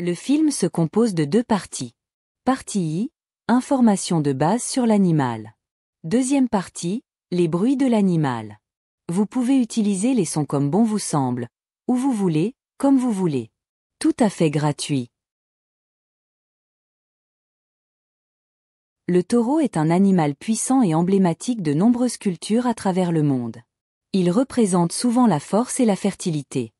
Le film se compose de deux parties. Partie I, information de base sur l'animal. Deuxième partie, les bruits de l'animal. Vous pouvez utiliser les sons comme bon vous semble, où vous voulez, comme vous voulez. Tout à fait gratuit. Le taureau est un animal puissant et emblématique de nombreuses cultures à travers le monde. Il représente souvent la force et la fertilité.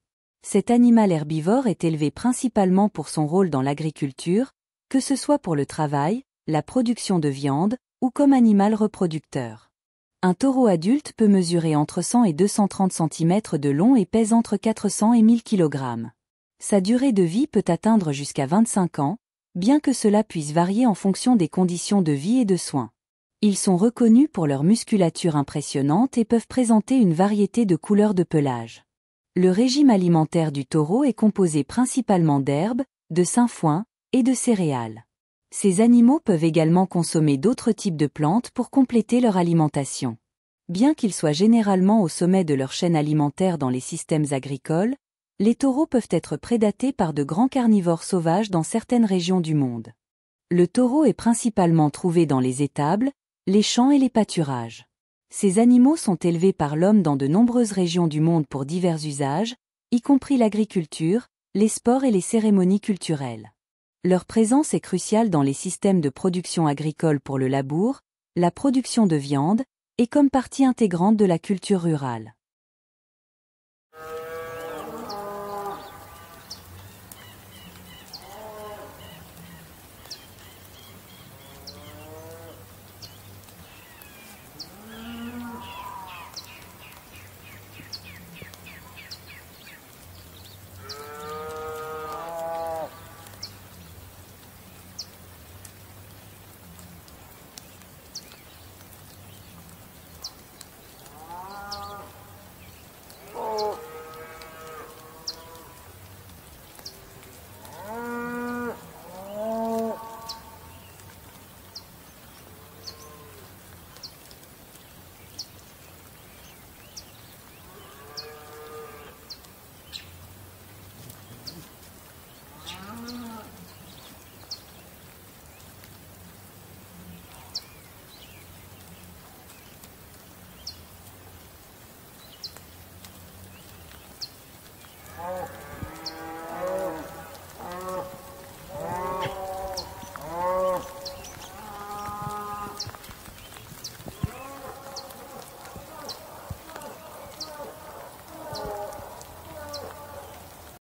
Cet animal herbivore est élevé principalement pour son rôle dans l'agriculture, que ce soit pour le travail, la production de viande, ou comme animal reproducteur. Un taureau adulte peut mesurer entre 100 et 230 cm de long et pèse entre 400 et 1000 kg. Sa durée de vie peut atteindre jusqu'à 25 ans, bien que cela puisse varier en fonction des conditions de vie et de soins. Ils sont reconnus pour leur musculature impressionnante et peuvent présenter une variété de couleurs de pelage. Le régime alimentaire du taureau est composé principalement d'herbes, de sainfoin et de céréales. Ces animaux peuvent également consommer d'autres types de plantes pour compléter leur alimentation. Bien qu'ils soient généralement au sommet de leur chaîne alimentaire dans les systèmes agricoles, les taureaux peuvent être prédatés par de grands carnivores sauvages dans certaines régions du monde. Le taureau est principalement trouvé dans les étables, les champs et les pâturages. Ces animaux sont élevés par l'homme dans de nombreuses régions du monde pour divers usages, y compris l'agriculture, les sports et les cérémonies culturelles. Leur présence est cruciale dans les systèmes de production agricole pour le labour, la production de viande, et comme partie intégrante de la culture rurale.